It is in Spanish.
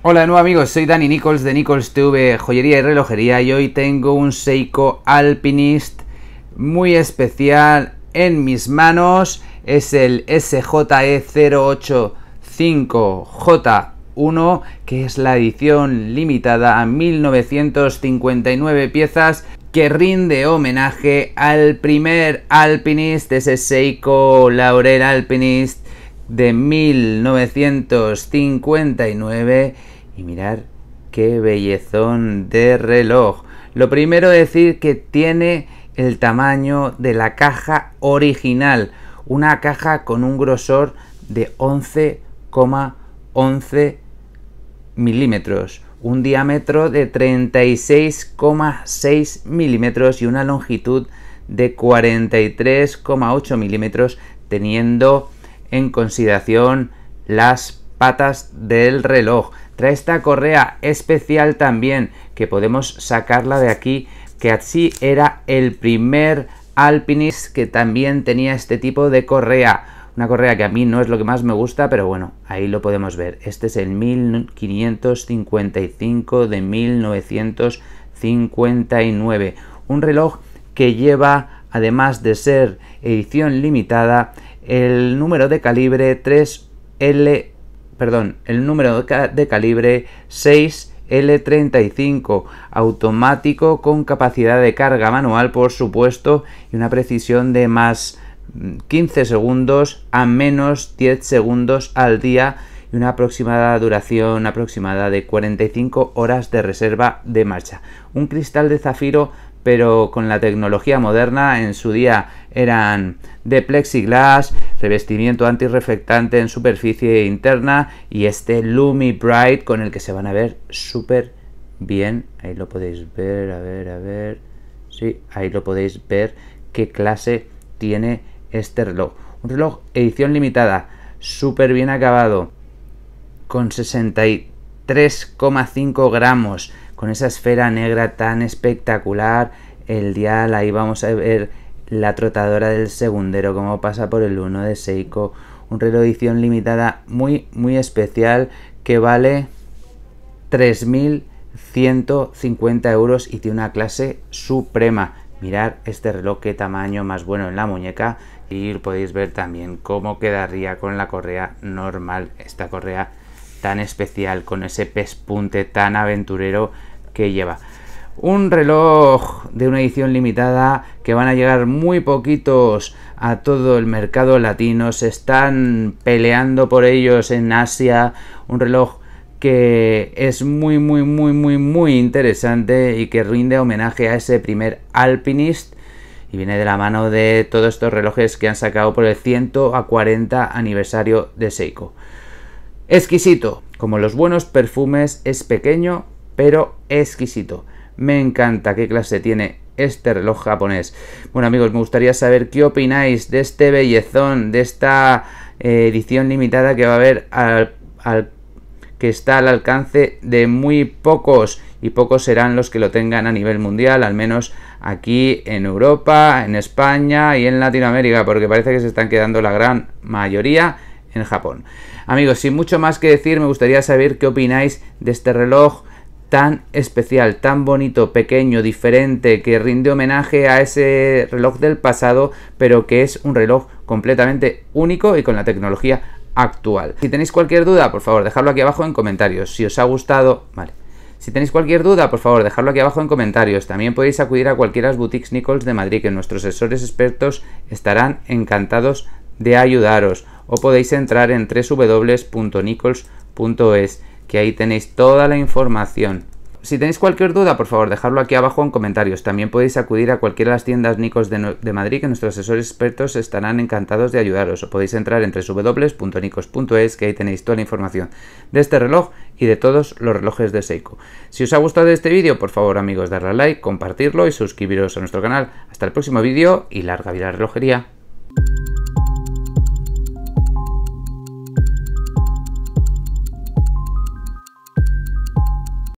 Hola de nuevo amigos, soy Dani Nichols de Nichols TV Joyería y Relojería y hoy tengo un Seiko Alpinist muy especial en mis manos. Es el SJE085J1 que es la edición limitada a 1959 piezas que rinde homenaje al primer Alpinist, ese Seiko Laurel Alpinist de 1959 y mirar qué bellezón de reloj. Lo primero decir que tiene el tamaño de la caja original, una caja con un grosor de 11,11 milímetros, un diámetro de 36,6 milímetros y una longitud de 43,8 milímetros teniendo en consideración las patas del reloj. Trae esta correa especial también, que podemos sacarla de aquí, que así era el primer alpinist que también tenía este tipo de correa. Una correa que a mí no es lo que más me gusta, pero bueno, ahí lo podemos ver. Este es el 1555 de 1959. Un reloj que lleva, además de ser edición limitada, el número de calibre 3L, perdón, el número de calibre 6L35, automático con capacidad de carga manual, por supuesto, y una precisión de más 15 mm, segundos a menos 10 segundos al día y una aproximada duración aproximada de 45 horas de reserva de marcha. Un cristal de zafiro pero con la tecnología moderna en su día eran de plexiglass, revestimiento antirreflectante en superficie interna y este Lumi Bright con el que se van a ver súper bien. Ahí lo podéis ver, a ver, a ver. Sí, ahí lo podéis ver qué clase tiene este reloj. Un reloj edición limitada, súper bien acabado, con 63,5 gramos con esa esfera negra tan espectacular, el dial, ahí vamos a ver la trotadora del segundero, como pasa por el 1 de Seiko, un reloj edición limitada muy, muy especial que vale 3.150 euros y tiene una clase suprema. Mirad este reloj, qué tamaño más bueno en la muñeca y podéis ver también cómo quedaría con la correa normal. Esta correa tan especial, con ese pespunte tan aventurero que lleva. Un reloj de una edición limitada que van a llegar muy poquitos a todo el mercado latino. Se están peleando por ellos en Asia. Un reloj que es muy, muy, muy, muy, muy interesante y que rinde homenaje a ese primer alpinist. Y viene de la mano de todos estos relojes que han sacado por el 140 aniversario de Seiko. Exquisito. Como los buenos perfumes, es pequeño, pero exquisito. Me encanta qué clase tiene este reloj japonés. Bueno amigos, me gustaría saber qué opináis de este bellezón, de esta eh, edición limitada que va a haber que está al alcance de muy pocos y pocos serán los que lo tengan a nivel mundial, al menos aquí en Europa, en España y en Latinoamérica, porque parece que se están quedando la gran mayoría en Japón. Amigos, sin mucho más que decir, me gustaría saber qué opináis de este reloj tan especial, tan bonito, pequeño, diferente, que rinde homenaje a ese reloj del pasado, pero que es un reloj completamente único y con la tecnología actual. Si tenéis cualquier duda, por favor, dejadlo aquí abajo en comentarios. Si os ha gustado, vale. Si tenéis cualquier duda, por favor, dejadlo aquí abajo en comentarios. También podéis acudir a cualquiera de las boutiques Nichols de Madrid, que nuestros asesores expertos estarán encantados de ayudaros o podéis entrar en www.nicols.es, que ahí tenéis toda la información. Si tenéis cualquier duda, por favor, dejadlo aquí abajo en comentarios. También podéis acudir a cualquiera de las tiendas Nicos de, Madrid, que nuestros asesores expertos estarán encantados de ayudaros. O podéis entrar en www.nicols.es, que ahí tenéis toda la información de este reloj y de todos los relojes de Seiko. Si os ha gustado este vídeo, por favor, amigos, darle a like, compartirlo y suscribiros a nuestro canal. Hasta el próximo vídeo y larga vida la relojería.